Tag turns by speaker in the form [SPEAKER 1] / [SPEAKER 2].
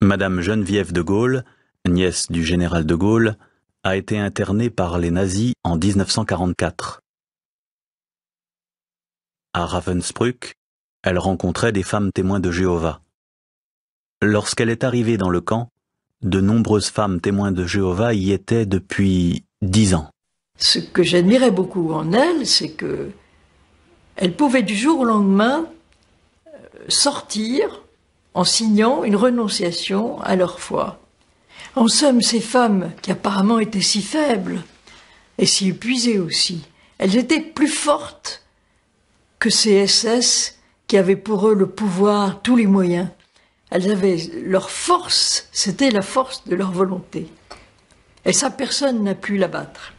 [SPEAKER 1] Madame Geneviève de Gaulle, nièce du général de Gaulle, a été internée par les nazis en 1944. À Ravensbrück, elle rencontrait des femmes témoins de Jéhovah. Lorsqu'elle est arrivée dans le camp, de nombreuses femmes témoins de Jéhovah y étaient depuis dix ans.
[SPEAKER 2] Ce que j'admirais beaucoup en elle, c'est que elle pouvait du jour au lendemain euh, sortir, en signant une renonciation à leur foi. En somme, ces femmes, qui apparemment étaient si faibles et si épuisées aussi, elles étaient plus fortes que ces SS qui avaient pour eux le pouvoir, tous les moyens. Elles avaient leur force, c'était la force de leur volonté. Et ça, personne n'a pu
[SPEAKER 3] l'abattre.